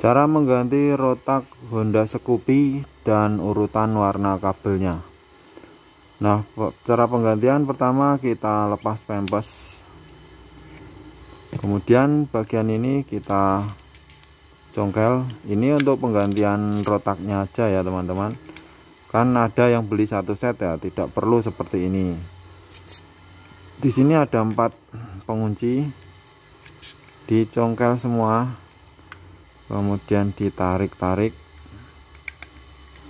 Cara mengganti rotak Honda Scoopy dan urutan warna kabelnya. Nah, cara penggantian pertama kita lepas pempes. Kemudian bagian ini kita congkel. Ini untuk penggantian rotaknya aja ya, teman-teman. Kan ada yang beli satu set ya, tidak perlu seperti ini. Di sini ada empat pengunci. Dicongkel semua kemudian ditarik-tarik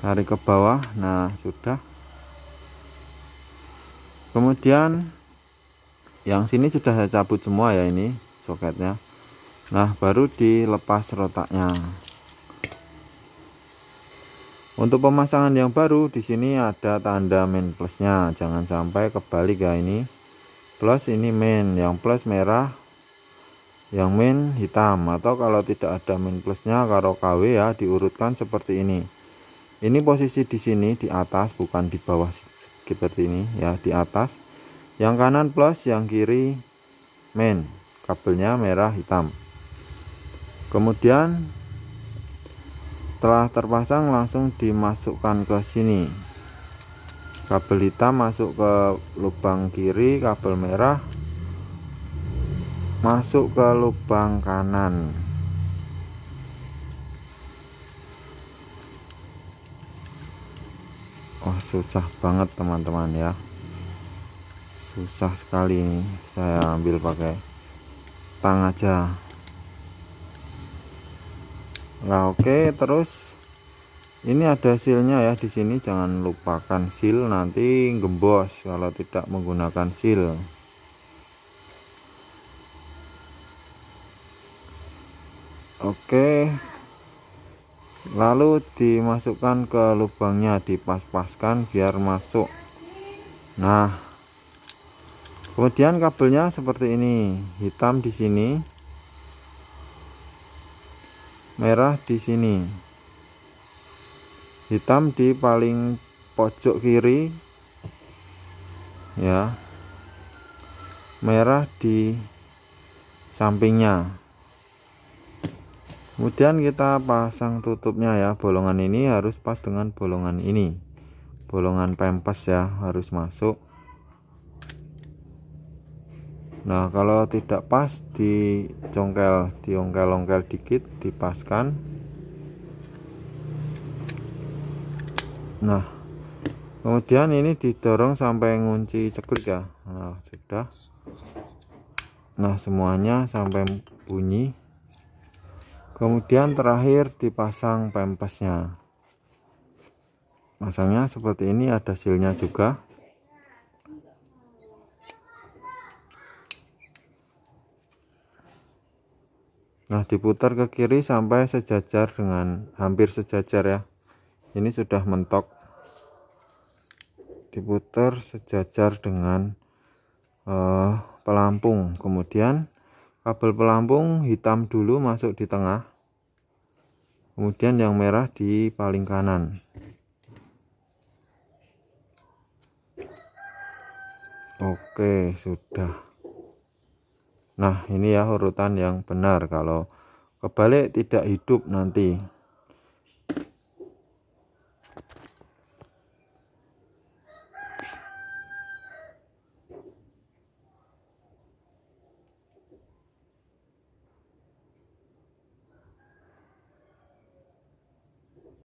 tarik ke bawah nah sudah kemudian yang sini sudah saya cabut semua ya ini soketnya nah baru dilepas rotaknya untuk pemasangan yang baru di sini ada tanda main plusnya jangan sampai kebalik ya ini plus ini main yang plus merah yang main hitam atau kalau tidak ada main plusnya karo KW ya diurutkan seperti ini ini posisi di sini di atas bukan di bawah seperti ini ya di atas yang kanan plus yang kiri main. kabelnya merah hitam kemudian setelah terpasang langsung dimasukkan ke sini kabel hitam masuk ke lubang kiri kabel merah masuk ke lubang kanan Wah susah banget teman-teman ya susah sekali ini saya ambil pakai tang aja nah oke terus ini ada silnya ya di sini jangan lupakan sil nanti gembos kalau tidak menggunakan seal oke lalu dimasukkan ke lubangnya dipas-paskan biar masuk nah kemudian kabelnya seperti ini hitam di sini merah di sini hitam di paling pojok kiri ya merah di sampingnya kemudian kita pasang tutupnya ya bolongan ini harus pas dengan bolongan ini bolongan pempes ya harus masuk nah kalau tidak pas dicongkel diongkel-ongkel dikit dipaskan nah kemudian ini didorong sampai ngunci ceklik ya nah sudah nah semuanya sampai bunyi kemudian terakhir dipasang pempesnya masangnya seperti ini ada silnya juga nah diputar ke kiri sampai sejajar dengan hampir sejajar ya ini sudah mentok diputar sejajar dengan uh, pelampung kemudian kabel pelampung hitam dulu masuk di tengah kemudian yang merah di paling kanan oke sudah nah ini ya urutan yang benar kalau kebalik tidak hidup nanti